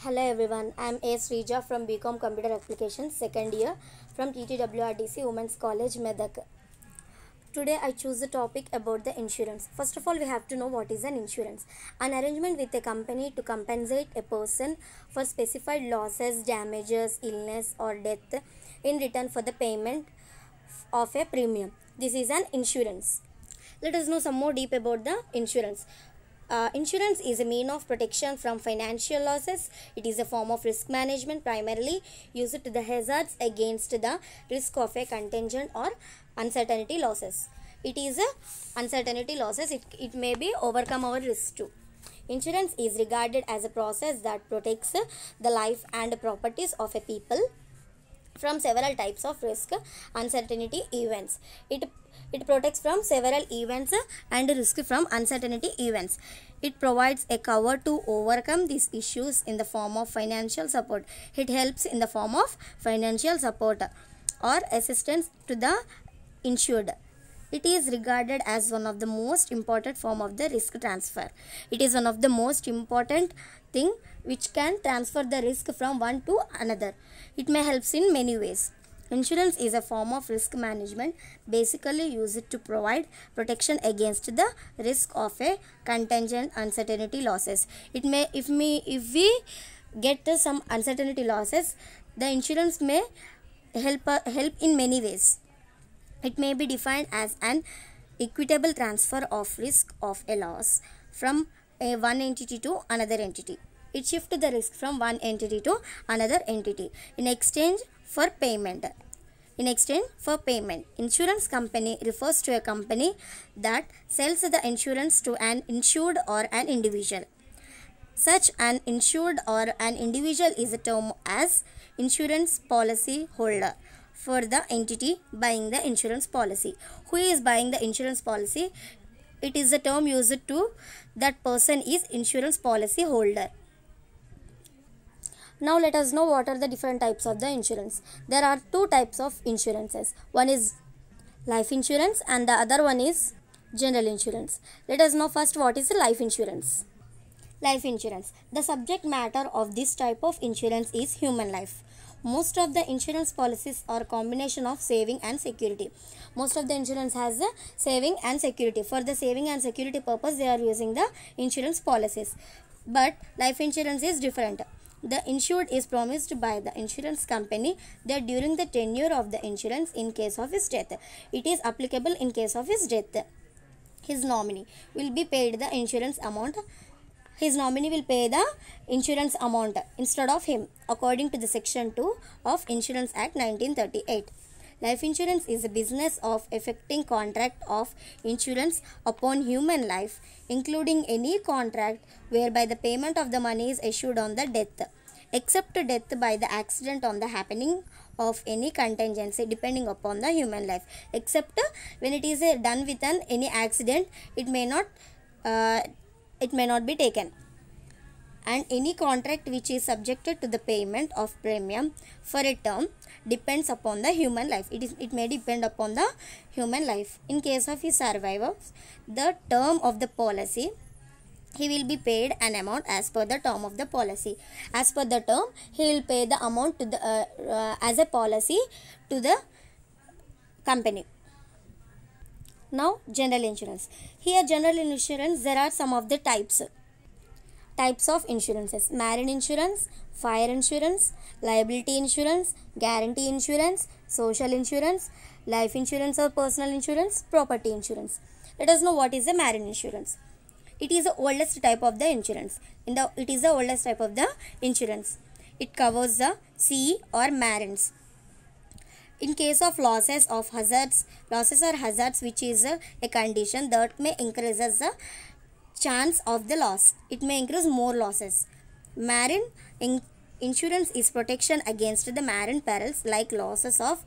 Hello everyone, I am S. Rija from BCom Computer Applications, second year from TTWRDC Women's College, Medak. Today I choose the topic about the insurance. First of all, we have to know what is an insurance. An arrangement with a company to compensate a person for specified losses, damages, illness or death in return for the payment of a premium. This is an insurance. Let us know some more deep about the insurance. Uh, insurance is a mean of protection from financial losses. It is a form of risk management primarily used to the hazards against the risk of a contingent or uncertainty losses. It is a uncertainty losses. It, it may be overcome our risk too. Insurance is regarded as a process that protects the life and properties of a people from several types of risk uncertainty events. It it protects from several events and risk from uncertainty events. It provides a cover to overcome these issues in the form of financial support. It helps in the form of financial support or assistance to the insured. It is regarded as one of the most important form of the risk transfer. It is one of the most important thing which can transfer the risk from one to another. It may helps in many ways. Insurance is a form of risk management basically used to provide protection against the risk of a contingent uncertainty losses. It may if me if we get uh, some uncertainty losses, the insurance may help uh, help in many ways. It may be defined as an equitable transfer of risk of a loss from a one entity to another entity. It shifts the risk from one entity to another entity. In exchange, for payment. In exchange for payment, insurance company refers to a company that sells the insurance to an insured or an individual. Such an insured or an individual is a term as insurance policy holder for the entity buying the insurance policy. Who is buying the insurance policy? It is a term used to that person is insurance policy holder. Now let us know what are the different types of the insurance. There are two types of insurances. One is life insurance and the other one is general insurance. Let us know first what is life insurance. Life insurance. The subject matter of this type of insurance is human life. Most of the insurance policies are combination of saving and security. Most of the insurance has the saving and security. For the saving and security purpose, they are using the insurance policies. But life insurance is different the insured is promised by the insurance company that during the tenure of the insurance in case of his death it is applicable in case of his death his nominee will be paid the insurance amount his nominee will pay the insurance amount instead of him according to the section 2 of insurance act 1938 Life insurance is a business of effecting contract of insurance upon human life, including any contract whereby the payment of the money is issued on the death, except death by the accident on the happening of any contingency depending upon the human life. Except when it is uh, done with an any accident, it may not uh, it may not be taken and any contract which is subjected to the payment of premium for a term depends upon the human life. It, is, it may depend upon the human life. In case of his survivors, the term of the policy he will be paid an amount as per the term of the policy as per the term he will pay the amount to the uh, uh, as a policy to the company now general insurance here general insurance there are some of the types types of insurances marine insurance, fire insurance, liability insurance, guarantee insurance, social insurance, life insurance or personal insurance, property insurance. Let us know what is the marine insurance. It is the oldest type of the insurance. In the it is the oldest type of the insurance. It covers the sea or marines. In case of losses of hazards, losses or hazards which is a, a condition that may increases the chance of the loss. It may increase more losses. Marine in insurance is protection against the marine perils like losses of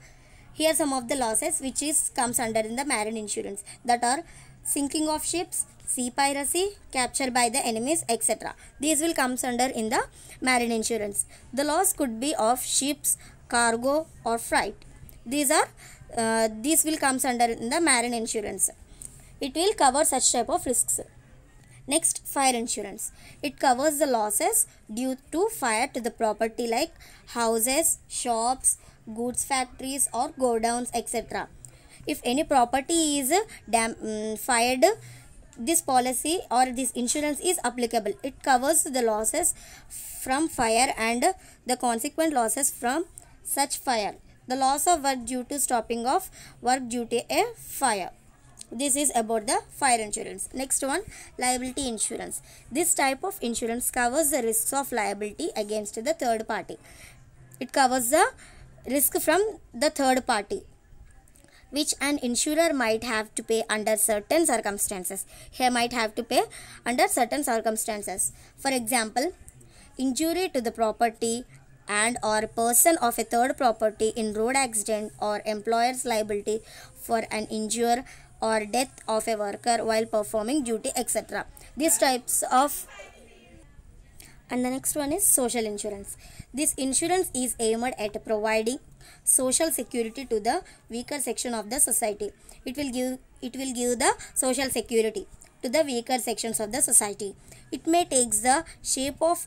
here some of the losses which is comes under in the marine insurance that are sinking of ships sea piracy capture by the enemies etc these will comes under in the marine insurance the loss could be of ships cargo or freight these are uh, these will comes under in the marine insurance it will cover such type of risks Next, fire insurance. It covers the losses due to fire to the property like houses, shops, goods factories or godowns etc. If any property is dam mm, fired, this policy or this insurance is applicable. It covers the losses from fire and the consequent losses from such fire. The loss of work due to stopping of work due to a fire. This is about the fire insurance. Next one, liability insurance. This type of insurance covers the risks of liability against the third party. It covers the risk from the third party which an insurer might have to pay under certain circumstances. He might have to pay under certain circumstances. For example, injury to the property and or person of a third property in road accident or employer's liability for an injury or death of a worker while performing duty etc. These types of and the next one is social insurance. This insurance is aimed at providing social security to the weaker section of the society. It will give it will give the social security to the weaker sections of the society. It may take the shape of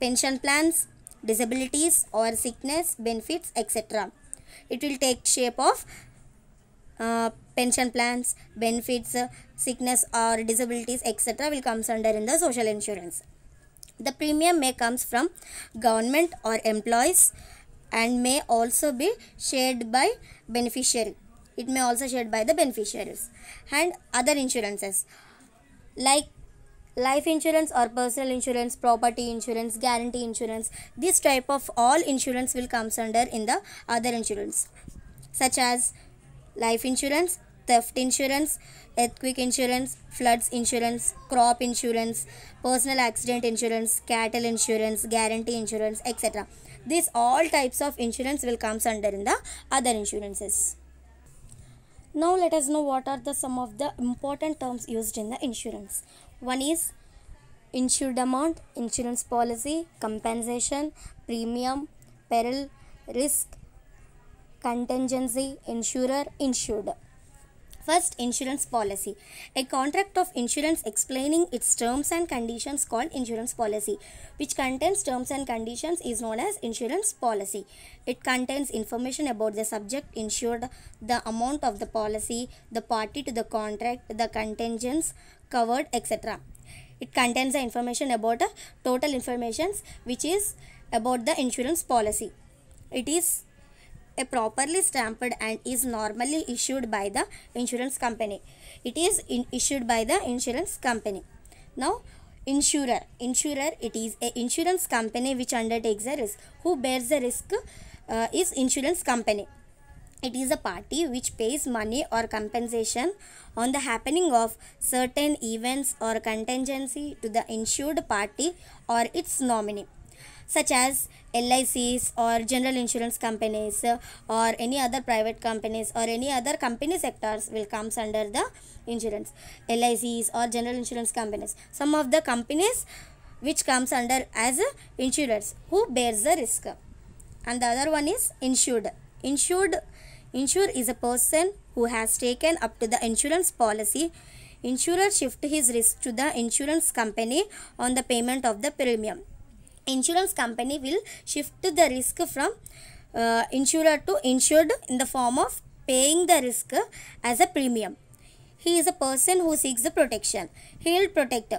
pension plans, disabilities or sickness benefits etc. It will take shape of uh, pension plans, benefits, sickness or disabilities etc. will comes under in the social insurance. The premium may comes from government or employees and may also be shared by beneficiary. It may also shared by the beneficiaries and other insurances like life insurance or personal insurance property insurance guarantee insurance this type of all insurance will comes under in the other insurance such as life insurance, theft insurance, earthquake insurance, floods insurance, crop insurance, personal accident insurance, cattle insurance, guarantee insurance, etc. These all types of insurance will comes under in the other insurances. Now let us know what are the some of the important terms used in the insurance. One is insured amount, insurance policy, compensation, premium, peril, risk, contingency, insurer, insured. First, insurance policy. A contract of insurance explaining its terms and conditions called insurance policy, which contains terms and conditions is known as insurance policy. It contains information about the subject insured, the amount of the policy, the party to the contract, the contingents covered, etc. It contains the information about the total informations which is about the insurance policy. It is a properly stamped and is normally issued by the insurance company. It is issued by the insurance company. Now, insurer. Insurer, it is a insurance company which undertakes a risk. Who bears the risk uh, is insurance company. It is a party which pays money or compensation on the happening of certain events or contingency to the insured party or its nominee such as LICs or general insurance companies uh, or any other private companies or any other company sectors will comes under the insurance LICs or general insurance companies some of the companies which comes under as insurers who bears the risk and the other one is insured insured insure is a person who has taken up to the insurance policy insurer shift his risk to the insurance company on the payment of the premium insurance company will shift the risk from uh, insurer to insured in the form of paying the risk as a premium. He is a person who seeks the protection. He will protect.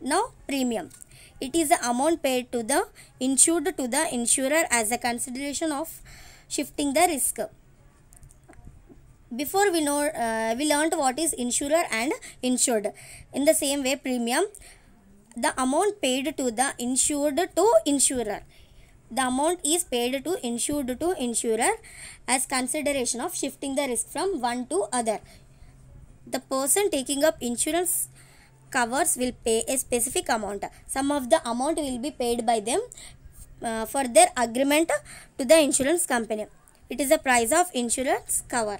Now, premium. It is the amount paid to the insured to the insurer as a consideration of shifting the risk. Before we know, uh, we learned what is insurer and insured. In the same way, premium the amount paid to the insured to insurer the amount is paid to insured to insurer as consideration of shifting the risk from one to other the person taking up insurance covers will pay a specific amount some of the amount will be paid by them uh, for their agreement to the insurance company it is the price of insurance cover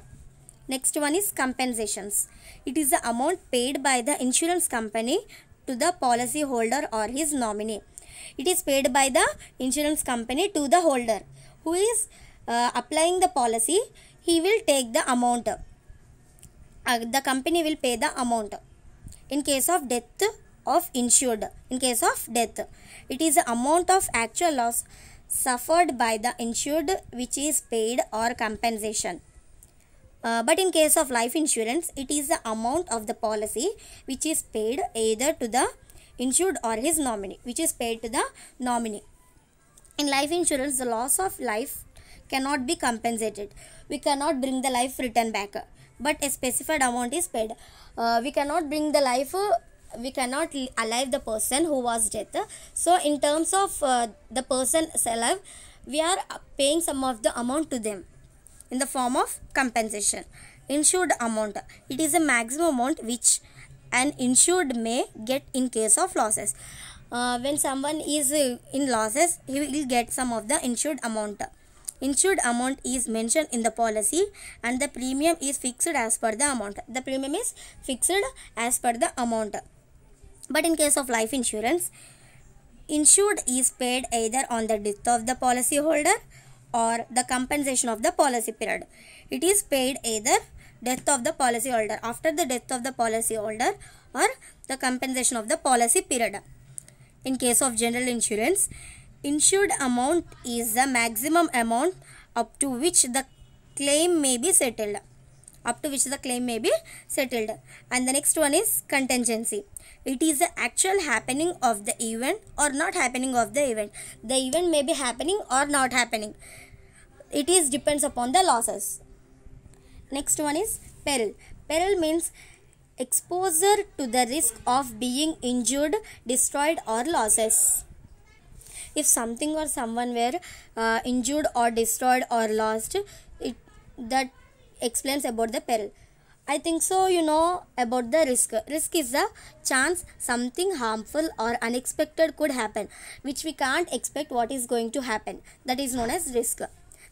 next one is compensations it is the amount paid by the insurance company to the policyholder or his nominee. It is paid by the insurance company to the holder who is uh, applying the policy. He will take the amount. Uh, the company will pay the amount in case of death of insured. In case of death, it is the amount of actual loss suffered by the insured which is paid or compensation. Uh, but in case of life insurance, it is the amount of the policy which is paid either to the insured or his nominee, which is paid to the nominee. In life insurance, the loss of life cannot be compensated. We cannot bring the life return back, but a specified amount is paid. Uh, we cannot bring the life. Uh, we cannot alive the person who was death. So, in terms of uh, the person alive, we are paying some of the amount to them in the form of compensation. Insured amount. It is a maximum amount which an insured may get in case of losses. Uh, when someone is uh, in losses, he will get some of the insured amount. Insured amount is mentioned in the policy and the premium is fixed as per the amount. The premium is fixed as per the amount. But in case of life insurance, insured is paid either on the death of the policyholder or the compensation of the policy period. It is paid either death of the policy holder after the death of the policy holder or the compensation of the policy period. In case of general insurance, insured amount is the maximum amount up to which the claim may be settled up to which the claim may be settled. And the next one is contingency. It is the actual happening of the event or not happening of the event. The event may be happening or not happening. It is depends upon the losses. Next one is peril. Peril means exposure to the risk of being injured, destroyed or losses. If something or someone were uh, injured or destroyed or lost, it, that explains about the peril. I think so you know about the risk. Risk is a chance something harmful or unexpected could happen which we can't expect what is going to happen. That is known as risk.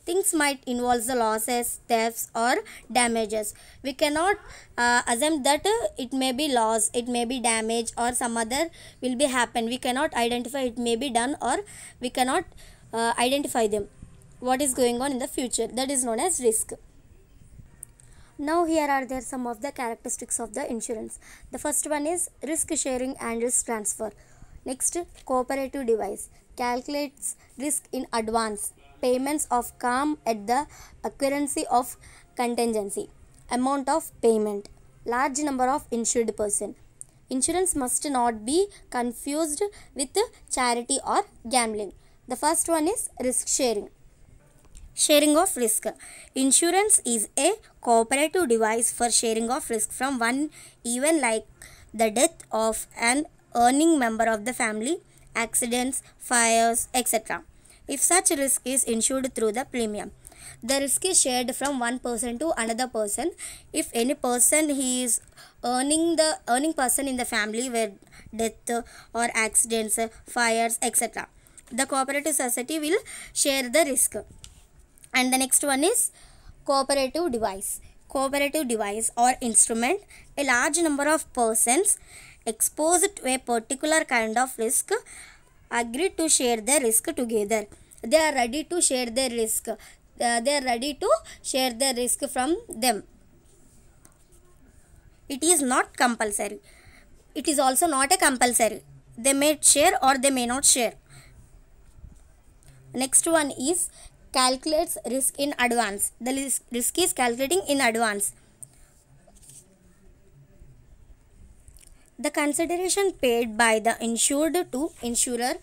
Things might involve the losses, thefts or damages. We cannot uh, assume that uh, it may be loss, it may be damage or some other will be happen. We cannot identify it may be done or we cannot uh, identify them. What is going on in the future. That is known as risk. Now here are there some of the characteristics of the insurance. The first one is risk sharing and risk transfer. Next, cooperative device calculates risk in advance. Payments of come at the occurrence of contingency. Amount of payment. Large number of insured person. Insurance must not be confused with charity or gambling. The first one is risk sharing sharing of risk. Insurance is a cooperative device for sharing of risk from one even like the death of an earning member of the family, accidents, fires, etc. If such risk is insured through the premium. The risk is shared from one person to another person. If any person he is earning the earning person in the family where death or accidents, fires, etc. The cooperative society will share the risk and the next one is cooperative device cooperative device or instrument a large number of persons exposed to a particular kind of risk agree to share their risk together they are ready to share their risk uh, they are ready to share their risk from them it is not compulsory it is also not a compulsory they may share or they may not share next one is calculates risk in advance. The risk is calculating in advance. The consideration paid by the insured to insurer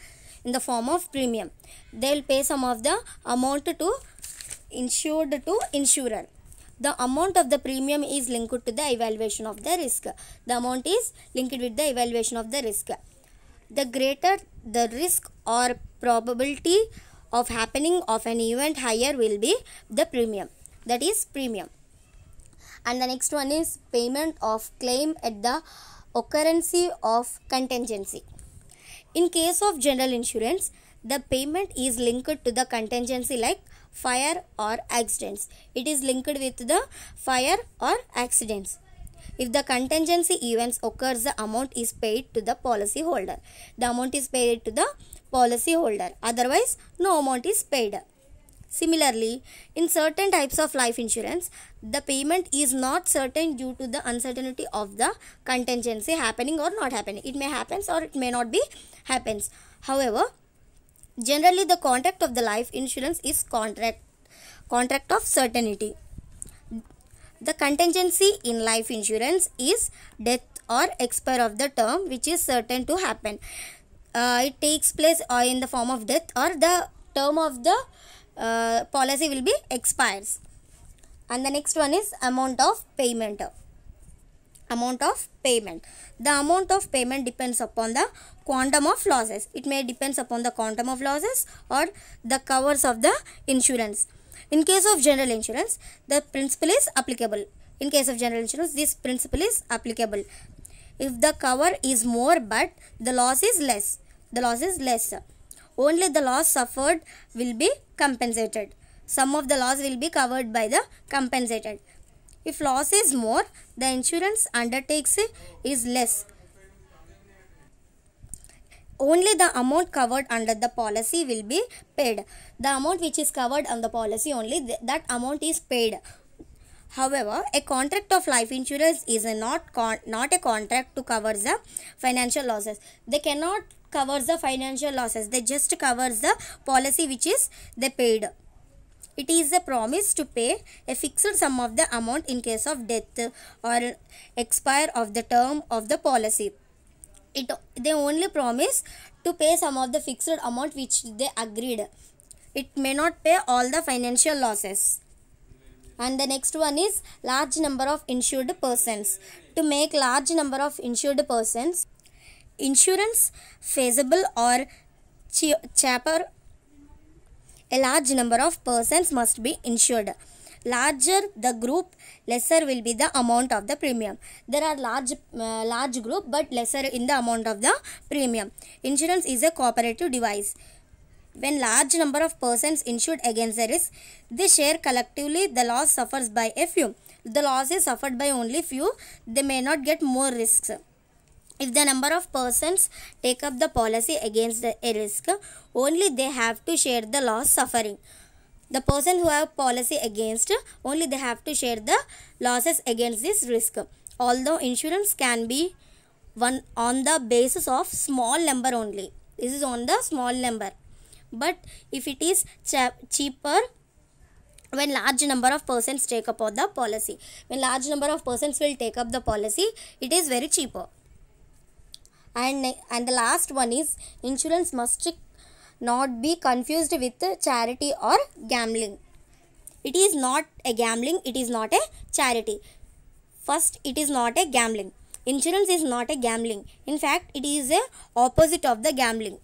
in the form of premium. They will pay some of the amount to insured to insurer. The amount of the premium is linked to the evaluation of the risk. The amount is linked with the evaluation of the risk. The greater the risk or probability of happening of an event higher will be the premium that is premium and the next one is payment of claim at the occurrence of contingency in case of general insurance the payment is linked to the contingency like fire or accidents it is linked with the fire or accidents if the contingency events occurs the amount is paid to the policy holder the amount is paid to the policyholder. Otherwise, no amount is paid. Similarly, in certain types of life insurance, the payment is not certain due to the uncertainty of the contingency happening or not happening. It may happens or it may not be happens. However, generally the contract of the life insurance is contract contract of certainty. The contingency in life insurance is death or expire of the term which is certain to happen uh, it takes place uh, in the form of death or the term of the uh, policy will be expires and the next one is amount of payment amount of payment the amount of payment depends upon the quantum of losses it may depends upon the quantum of losses or the covers of the insurance in case of general insurance the principle is applicable in case of general insurance this principle is applicable if the cover is more but the loss is less the loss is less. Only the loss suffered will be compensated. Some of the loss will be covered by the compensated. If loss is more, the insurance undertakes is less. Only the amount covered under the policy will be paid. The amount which is covered on the policy only, that amount is paid. However, a contract of life insurance is a not not a contract to cover the financial losses. They cannot covers the financial losses they just covers the policy which is they paid it is a promise to pay a fixed sum of the amount in case of death or expire of the term of the policy it they only promise to pay some of the fixed amount which they agreed it may not pay all the financial losses and the next one is large number of insured persons to make large number of insured persons insurance feasible or cheaper. A large number of persons must be insured. Larger the group, lesser will be the amount of the premium. There are large, uh, large group but lesser in the amount of the premium. Insurance is a cooperative device when large number of persons insured against the risk, they share collectively the loss suffers by a few. The loss is suffered by only few, they may not get more risks if the number of persons take up the policy against the risk only they have to share the loss suffering the person who have policy against only they have to share the losses against this risk although insurance can be one on the basis of small number only this is on the small number but if it is cheaper when large number of persons take up the policy when large number of persons will take up the policy it is very cheaper and and the last one is insurance must not be confused with charity or gambling it is not a gambling it is not a charity first it is not a gambling insurance is not a gambling in fact it is a opposite of the gambling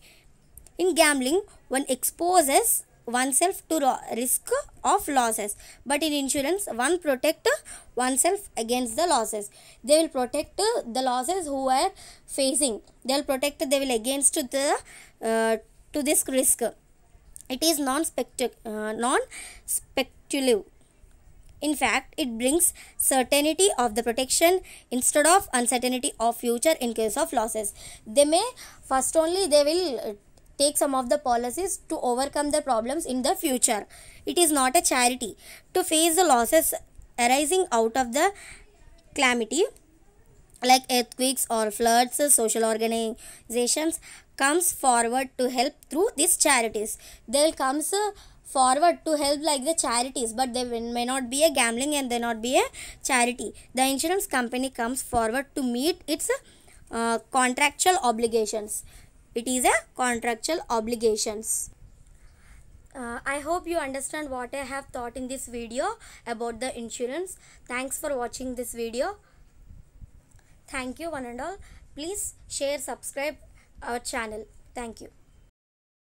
in gambling one exposes oneself to risk of losses but in insurance one protect oneself against the losses they will protect the losses who are facing they will protect they will against the uh, to this risk it is non spectac uh, non speculative in fact it brings certainty of the protection instead of uncertainty of future in case of losses they may first only they will take some of the policies to overcome the problems in the future. It is not a charity to face the losses arising out of the calamity like earthquakes or floods social organizations comes forward to help through these charities they comes forward to help like the charities but they may not be a gambling and they not be a charity the insurance company comes forward to meet its uh, contractual obligations it is a contractual obligations. Uh, I hope you understand what I have taught in this video about the insurance. Thanks for watching this video. Thank you one and all. Please share, subscribe our channel. Thank you.